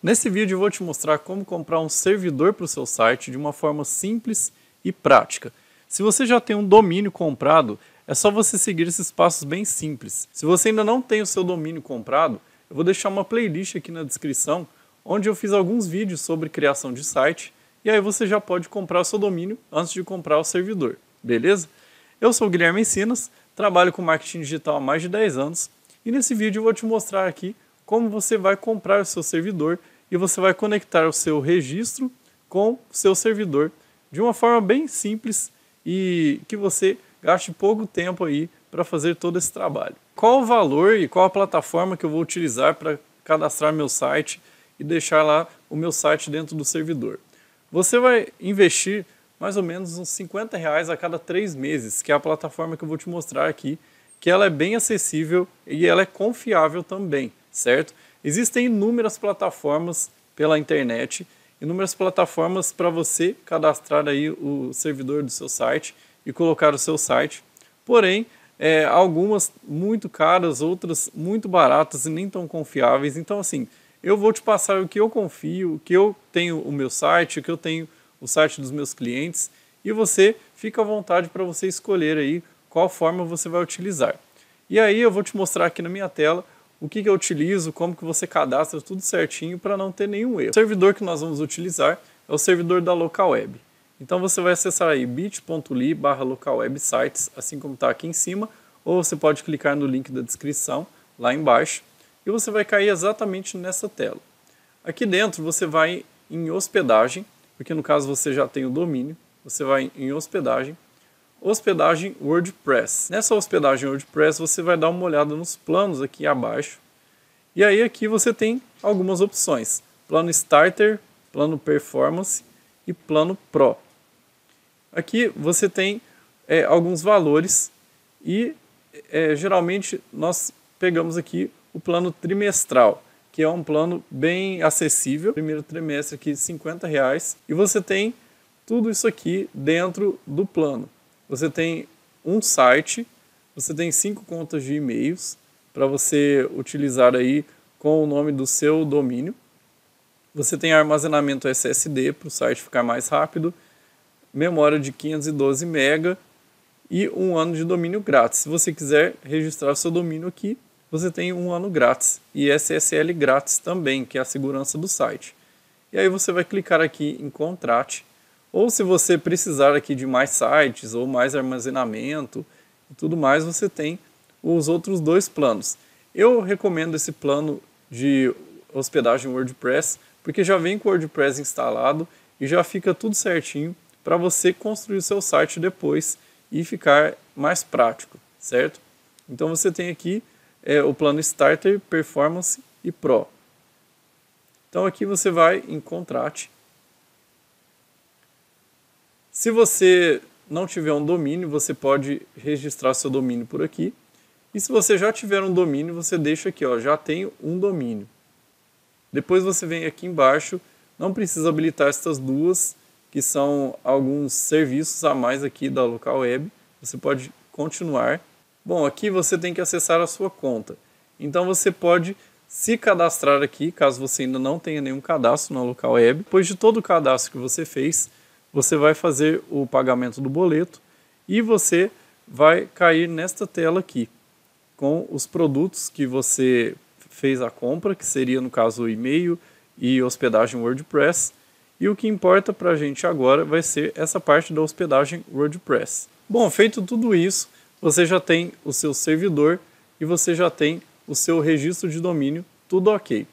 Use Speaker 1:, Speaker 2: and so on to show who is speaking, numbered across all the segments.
Speaker 1: Nesse vídeo eu vou te mostrar como comprar um servidor para o seu site de uma forma simples e prática. Se você já tem um domínio comprado, é só você seguir esses passos bem simples. Se você ainda não tem o seu domínio comprado, eu vou deixar uma playlist aqui na descrição onde eu fiz alguns vídeos sobre criação de site e aí você já pode comprar o seu domínio antes de comprar o servidor, beleza? Eu sou o Guilherme Encinas, trabalho com marketing digital há mais de 10 anos e nesse vídeo eu vou te mostrar aqui como você vai comprar o seu servidor e você vai conectar o seu registro com o seu servidor de uma forma bem simples e que você gaste pouco tempo aí para fazer todo esse trabalho. Qual o valor e qual a plataforma que eu vou utilizar para cadastrar meu site e deixar lá o meu site dentro do servidor? Você vai investir mais ou menos uns 50 reais a cada três meses, que é a plataforma que eu vou te mostrar aqui, que ela é bem acessível e ela é confiável também certo? Existem inúmeras plataformas pela internet, inúmeras plataformas para você cadastrar aí o servidor do seu site e colocar o seu site. Porém, é, algumas muito caras, outras muito baratas e nem tão confiáveis. Então, assim, eu vou te passar o que eu confio, o que eu tenho o meu site, o que eu tenho o site dos meus clientes e você fica à vontade para você escolher aí qual forma você vai utilizar. E aí eu vou te mostrar aqui na minha tela o que, que eu utilizo, como que você cadastra, tudo certinho para não ter nenhum erro. O servidor que nós vamos utilizar é o servidor da local web. Então você vai acessar aí bit.ly barra localwebsites, assim como está aqui em cima, ou você pode clicar no link da descrição lá embaixo e você vai cair exatamente nessa tela. Aqui dentro você vai em hospedagem, porque no caso você já tem o domínio, você vai em hospedagem, hospedagem WordPress. Nessa hospedagem WordPress você vai dar uma olhada nos planos aqui abaixo. E aí aqui você tem algumas opções: plano Starter, plano Performance e plano Pro. Aqui você tem é, alguns valores e é, geralmente nós pegamos aqui o plano trimestral, que é um plano bem acessível. Primeiro trimestre aqui R$ 50 reais, e você tem tudo isso aqui dentro do plano você tem um site, você tem cinco contas de e-mails para você utilizar aí com o nome do seu domínio. Você tem armazenamento SSD para o site ficar mais rápido, memória de 512 MB e um ano de domínio grátis. Se você quiser registrar seu domínio aqui, você tem um ano grátis e SSL grátis também, que é a segurança do site. E aí você vai clicar aqui em contrate ou se você precisar aqui de mais sites ou mais armazenamento e tudo mais, você tem os outros dois planos. Eu recomendo esse plano de hospedagem WordPress, porque já vem com o WordPress instalado e já fica tudo certinho para você construir o seu site depois e ficar mais prático, certo? Então você tem aqui é, o plano Starter, Performance e Pro. Então aqui você vai em Contrate se você não tiver um domínio, você pode registrar seu domínio por aqui. E se você já tiver um domínio, você deixa aqui, ó, já tenho um domínio. Depois você vem aqui embaixo, não precisa habilitar estas duas, que são alguns serviços a mais aqui da local web. Você pode continuar. Bom, aqui você tem que acessar a sua conta. Então você pode se cadastrar aqui, caso você ainda não tenha nenhum cadastro na local web. Depois de todo o cadastro que você fez, você vai fazer o pagamento do boleto e você vai cair nesta tela aqui com os produtos que você fez a compra, que seria no caso o e-mail e hospedagem WordPress. E o que importa para a gente agora vai ser essa parte da hospedagem WordPress. Bom, feito tudo isso, você já tem o seu servidor e você já tem o seu registro de domínio, tudo ok.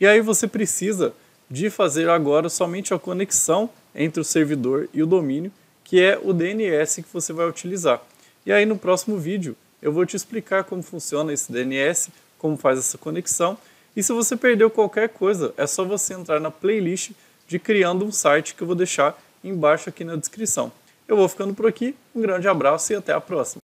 Speaker 1: E aí você precisa de fazer agora somente a conexão entre o servidor e o domínio, que é o DNS que você vai utilizar. E aí no próximo vídeo eu vou te explicar como funciona esse DNS, como faz essa conexão, e se você perdeu qualquer coisa, é só você entrar na playlist de Criando um Site que eu vou deixar embaixo aqui na descrição. Eu vou ficando por aqui, um grande abraço e até a próxima!